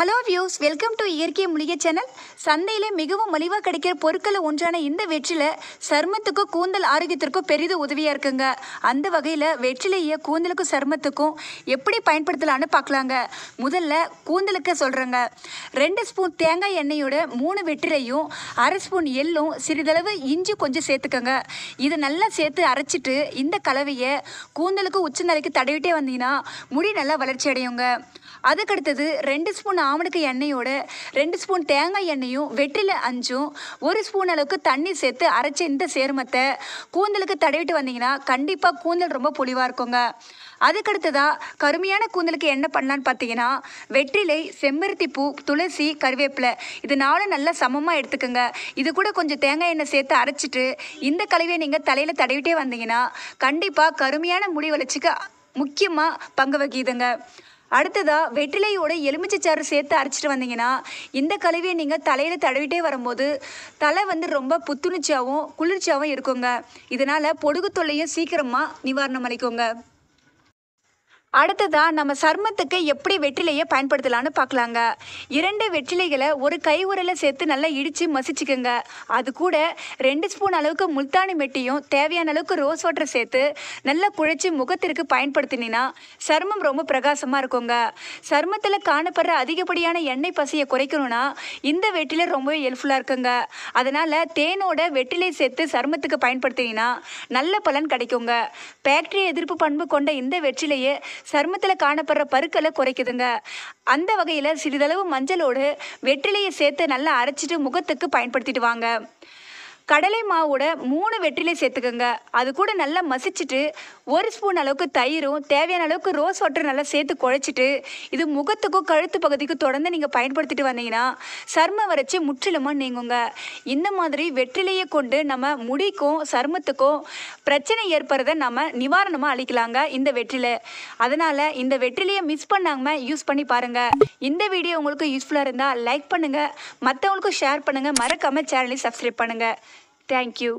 hello views welcome to இயற்கை மூலிகை channel சந்தையில் மிகவும் மலிவாக கிடைக்கிற பொருட்களை ஒன்றான இந்த வெற்றில சர்மத்துக்கும் கூந்தல் ஆரோக்கியத்திற்கும் பெரிது உதவியாக இருக்குங்க அந்த வகையில் வெற்றிலையை கூந்தலுக்கும் சருமத்துக்கும் எப்படி பயன்படுத்தலான்னு பார்க்கலாங்க முதல்ல கூந்தலுக்கு சொல்கிறேங்க ரெண்டு ஸ்பூன் தேங்காய் எண்ணெயோட மூணு வெற்றிலையும் அரை ஸ்பூன் எள்ளும் சிறிதளவு இஞ்சி கொஞ்சம் சேர்த்துக்கோங்க இதை நல்லா சேர்த்து அரைச்சிட்டு இந்த கலவையை கூந்தலுக்கு உச்ச நிலைக்கு தடவிட்டே வந்தீங்கன்னா முடி நல்லா வளர்ச்சி அடையுங்க அதுக்கடுத்தது ரெண்டு ஸ்பூன் ஆமணக்கு எண்ணெயோட ரெண்டு ஸ்பூன் தேங்காய் எண்ணெயும் வெற்றில அஞ்சும் ஒரு ஸ்பூன் அளவுக்கு தண்ணி சேர்த்து அரைச்ச இந்த சேர்மத்தை கூந்தலுக்கு தடவிட்டு வந்தீங்கன்னா கண்டிப்பாக கூந்தல் ரொம்ப பொலிவாக இருக்குங்க அதுக்கடுத்ததாக கருமையான கூந்தலுக்கு என்ன பண்ணலான்னு பார்த்தீங்கன்னா வெற்றிலை செம்பருத்தி பூ துளசி கருவேப்பிலை இது நாளும் நல்லா சமமாக எடுத்துக்கோங்க இது கூட கொஞ்சம் தேங்காய் எண்ணெய் சேர்த்து அரைச்சிட்டு இந்த கலவையை நீங்கள் தலையில் தடவிட்டே வந்தீங்கன்னா கண்டிப்பாக கருமையான முடி வளர்ச்சிக்கு முக்கியமாக பங்கு வகிக்குதுங்க அடுத்ததாக வெற்றிலையோட எலுமிச்சைச்சாறு சேர்த்து அரைச்சிட்டு வந்தீங்கன்னா இந்த கழுவியை நீங்கள் தலையில் தடவிட்டே வரும்போது தலை வந்து ரொம்ப புத்துணர்ச்சியாகவும் குளிர்ச்சியாகவும் இருக்குங்க இதனால் பொடுகு தொல்லையும் சீக்கிரமாக நிவாரணம் அளிக்குங்க அடுத்ததாக நம்ம சர்மத்துக்கு எப்படி வெற்றிலையை பயன்படுத்தலாம்னு பார்க்கலாங்க இரண்டு வெற்றிலைகளை ஒரு கை உரலை சேர்த்து நல்லா இடித்து மசிச்சுக்கோங்க அது கூட ரெண்டு ஸ்பூன் அளவுக்கு முல்தானி மெட்டியும் தேவையான அளவுக்கு ரோஸ் வாட்டர் சேர்த்து நல்லா குழைச்சி முகத்திற்கு பயன்படுத்தினீங்கன்னா சர்மம் ரொம்ப பிரகாசமாக இருக்குங்க சர்மத்தில் காணப்படுற அதிகப்படியான எண்ணெய் பசியை குறைக்கணும்னா இந்த வெற்றிலை ரொம்பவே ஹெல்ப்ஃபுல்லாக இருக்குங்க அதனால் தேனோட வெற்றிலை சேர்த்து சர்மத்துக்கு பயன்படுத்தினீங்கன்னா நல்ல பலன் கிடைக்குங்க பேக்டரி எதிர்ப்பு பண்பு கொண்ட இந்த வெற்றிலையை சருமத்தில் காணப்படுற பருக்களை குறைக்குதுங்க அந்த வகையில் சிறிதளவு மஞ்சளோடு வெற்றிலையை சேர்த்து நல்லா அரைச்சிட்டு முகத்துக்கு பயன்படுத்திட்டு வாங்க கடலை மாவோட மூணு வெற்றிலை சேர்த்துக்கோங்க அது கூட நல்லா மசிச்சுட்டு ஒரு ஸ்பூன் அளவுக்கு தயிரும் தேவையான அளவுக்கு ரோஸ் வாட்டரும் நல்லா சேர்த்து குழைச்சிட்டு இது முகத்துக்கும் கழுத்து பகுதிக்கும் தொடர்ந்து நீங்கள் பயன்படுத்திட்டு வந்தீங்கன்னா சர்ம வறட்சி முற்றிலுமா நீங்குங்க இந்த மாதிரி வெற்றிலையை கொண்டு நம்ம முடிக்கும் சருமத்துக்கும் பிரச்சனை ஏற்படுறதை நம்ம நிவாரணமாக அளிக்கலாங்க இந்த வெற்றில அதனால் இந்த வெற்றிலையை மிஸ் பண்ணாமல் யூஸ் பண்ணி பாருங்கள் இந்த வீடியோ உங்களுக்கு யூஸ்ஃபுல்லாக இருந்தால் லைக் பண்ணுங்கள் மற்றவங்களுக்கும் ஷேர் பண்ணுங்கள் மறக்காமல் சேனலை சப்ஸ்கிரைப் பண்ணுங்கள் தேங்க்யூ